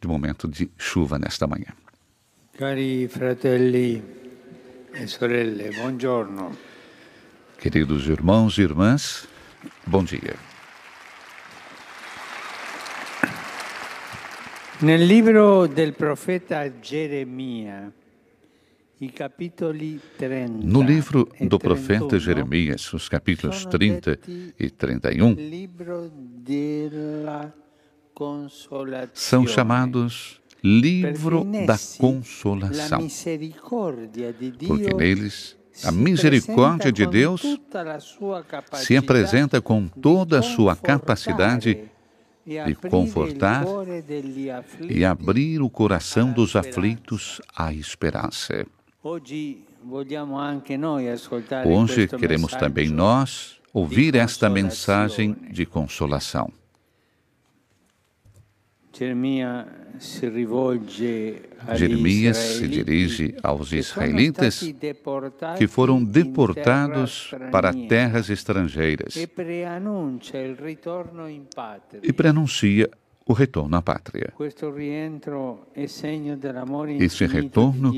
de momento de chuva nesta manhã. Cari fratelli e sorelle, buongiorno. Queridos irmãos e irmãs, bom dia. No livro do profeta Geremia, no livro do profeta Jeremias, os capítulos 30 e 31, são chamados livro da consolação, porque neles a misericórdia de Deus se apresenta com toda a sua capacidade de confortar e abrir o coração dos aflitos à esperança. Hoje queremos também nós ouvir esta mensagem de consolação. Jeremias se dirige aos israelitas que foram deportados para terras estrangeiras e preanuncia o retorno à pátria. Esse retorno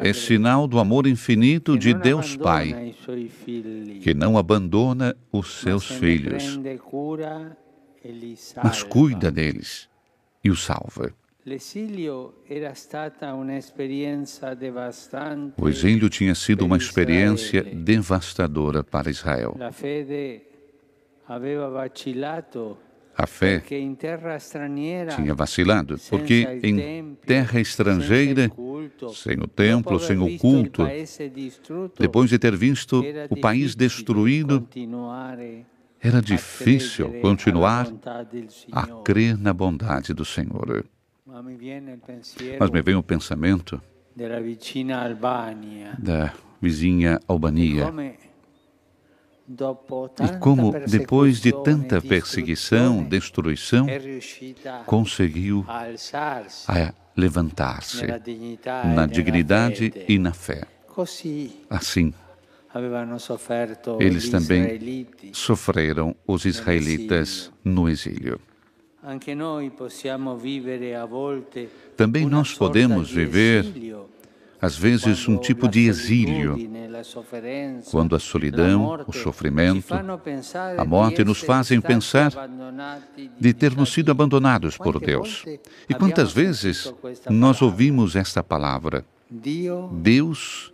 é sinal do amor infinito de Deus Pai, que não abandona os seus filhos, mas cuida deles e o salva. O exílio tinha sido uma experiência devastadora para Israel. A fé tinha vacilado, porque em terra estrangeira, sem o templo, sem o culto, depois de ter visto o país destruído, era difícil continuar a crer na bondade do Senhor. Mas me vem o pensamento da vizinha Albania. E como, depois de tanta perseguição, destruição, conseguiu levantar-se na dignidade e na fé. Assim, eles também sofreram os israelitas no exílio. Também nós podemos viver, às vezes, um tipo de exílio, quando a solidão, o sofrimento, a morte nos fazem pensar de termos sido abandonados por Deus. E quantas vezes nós ouvimos esta palavra? Deus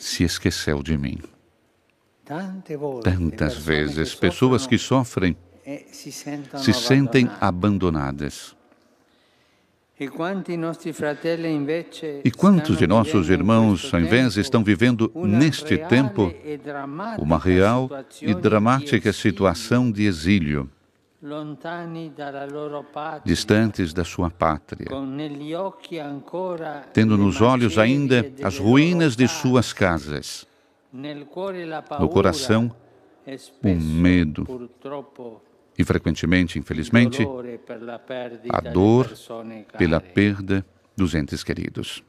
se esqueceu de mim. Tantas vezes, pessoas que sofrem se sentem abandonadas. E quantos de nossos irmãos, ao invés, estão vivendo neste tempo uma real e dramática situação de exílio? distantes da sua pátria, tendo nos olhos ainda as ruínas de suas casas, no coração o medo e frequentemente, infelizmente, a dor pela perda dos entes queridos.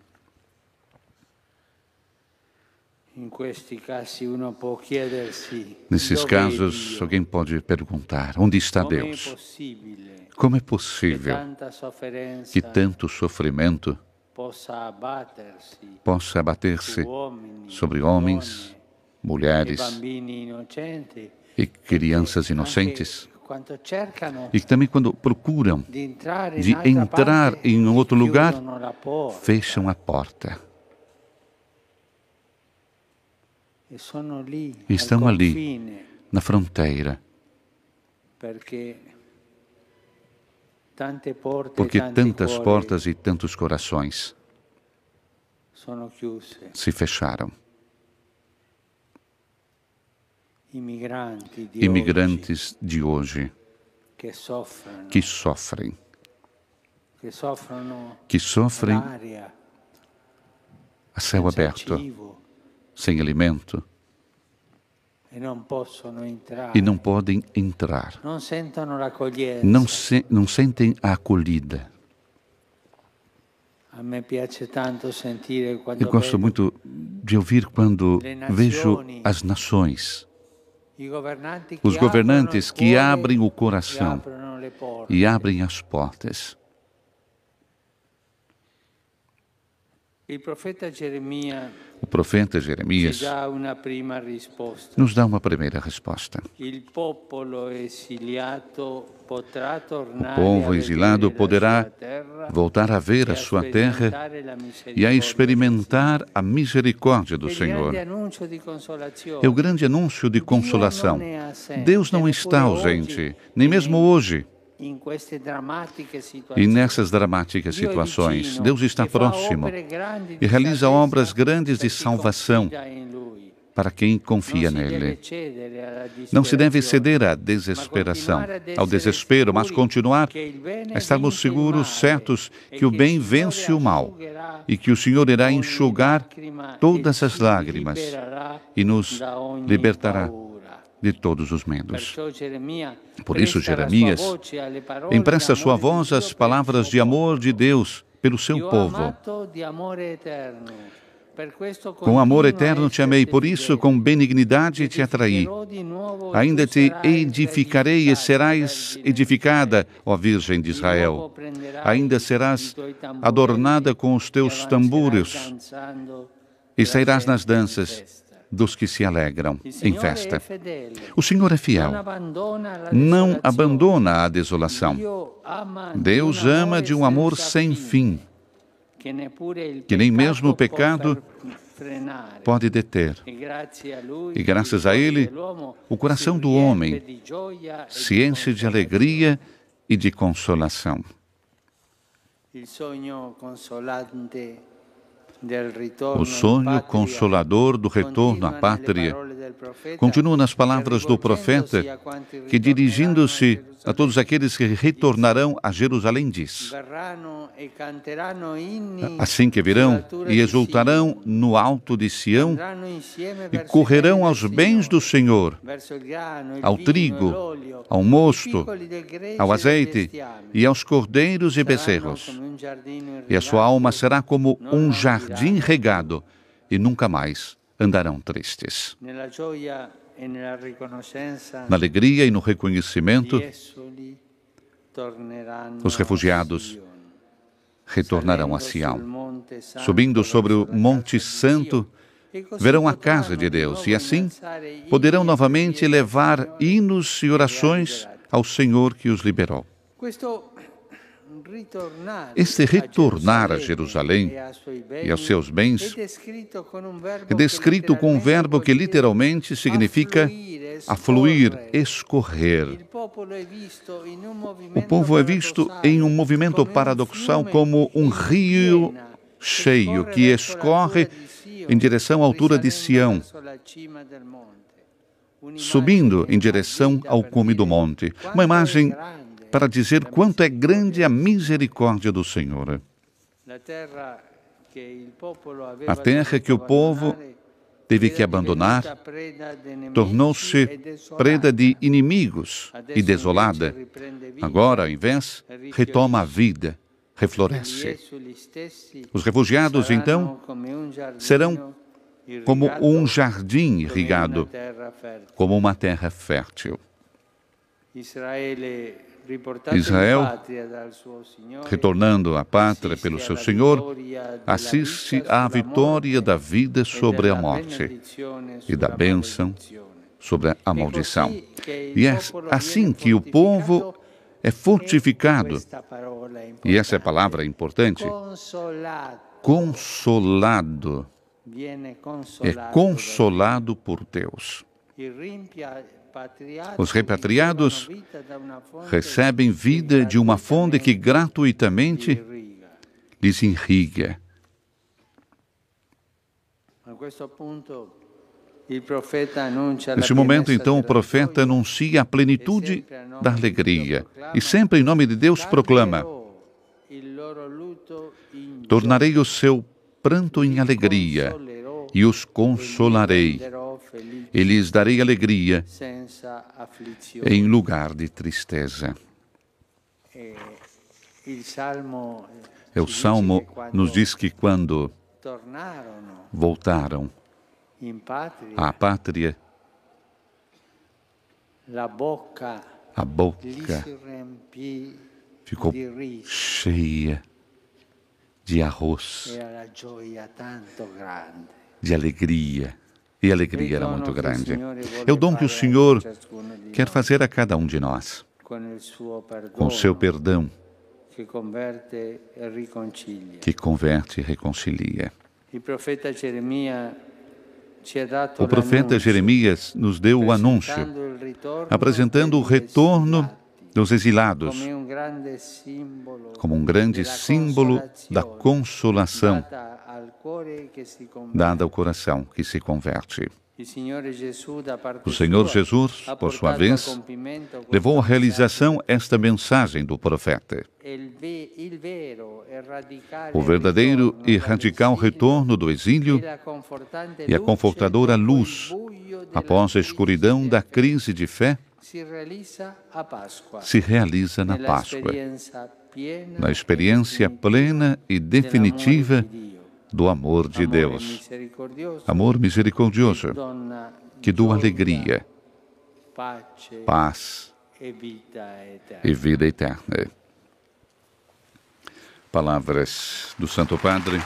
Nesses casos, alguém pode perguntar: onde está Deus? Como é possível que tanto sofrimento possa abater-se sobre homens, mulheres e crianças inocentes? E também quando procuram de entrar em outro lugar, fecham a porta estão ali, na fronteira. Porque tantas portas e tantos corações se fecharam. Imigrantes de hoje que sofrem, que sofrem a céu aberto, sem alimento e não podem entrar. Não, se, não sentem a acolhida. Eu gosto muito de ouvir quando vejo as nações, os governantes que abrem o coração e abrem as portas O profeta Jeremias nos dá uma primeira resposta. O povo exilado poderá voltar a ver a sua terra e a experimentar a misericórdia do Senhor. É o grande anúncio de consolação. Deus não está ausente, nem mesmo hoje. E nessas dramáticas situações, Deus está próximo e realiza obras grandes de salvação para quem confia nele. Não se deve ceder à desesperação, ao desespero, mas continuar a estarmos seguros, certos, que o bem vence o mal e que o Senhor irá enxugar todas as lágrimas e nos libertará de todos os medos. Por isso, Jeremias empresta sua voz às palavras de amor de Deus pelo seu povo. Com amor eterno te amei, por isso com benignidade te atraí. Ainda te edificarei e serás edificada, ó Virgem de Israel. Ainda serás adornada com os teus tambores e sairás nas danças dos que se alegram em festa. O Senhor é fiel, não abandona a desolação. Deus ama de um amor sem fim, que nem mesmo o pecado pode deter. E graças a Ele, o coração do homem se enche de alegria e de consolação. Il sogno consolante o sonho consolador do retorno à pátria Continuo nas palavras do profeta, que dirigindo-se a todos aqueles que retornarão a Jerusalém, diz: Assim que virão e exultarão no alto de Sião e correrão aos bens do Senhor, ao trigo, ao mosto, ao azeite e aos cordeiros e bezerros. E a sua alma será como um jardim regado e nunca mais andarão tristes. Na alegria e no reconhecimento, os refugiados retornarão a Sião. Subindo sobre o Monte Santo, verão a casa de Deus e assim poderão novamente levar hinos e orações ao Senhor que os liberou. Este retornar a Jerusalém e aos seus bens é descrito com um verbo que literalmente significa afluir, escorrer. O povo é visto em um movimento é paradoxal como um rio cheio que escorre em direção à altura de Sião, subindo em direção ao cume do monte. Uma imagem é para dizer quanto é grande a misericórdia do Senhor. A terra que o povo teve que abandonar tornou-se preda de inimigos e desolada. Agora, ao invés, retoma a vida, refloresce. Os refugiados, então, serão como um jardim irrigado, como uma terra fértil. Israel, retornando à pátria pelo seu Senhor, assiste à vitória da vida sobre a morte e da bênção sobre a maldição. E é assim que o povo é fortificado. E essa é a palavra importante. Consolado. É consolado por Deus. Os repatriados recebem vida de uma fonte que gratuitamente lhes irriga. Neste momento, então, o profeta anuncia a plenitude da alegria e sempre, em nome de Deus, proclama: Tornarei o seu pranto em alegria e os consolarei e lhes darei alegria em lugar de tristeza. E eh, é o Salmo nos diz que quando voltaram à pátria, a boca ficou cheia de arroz, de alegria e a alegria era muito grande. É o dom que o Senhor quer fazer a cada um de nós, com o seu perdão, que converte e reconcilia. O profeta Jeremias nos deu o anúncio, apresentando o retorno dos exilados como um grande símbolo da consolação dada ao coração que se converte. O Senhor Jesus, por sua vez, levou à realização esta mensagem do profeta. O verdadeiro e radical retorno do exílio e a confortadora luz após a escuridão da crise de fé se realiza na Páscoa, na experiência plena e definitiva do amor de Deus. Amor misericordioso que doa alegria, paz e vida eterna. Palavras do Santo Padre.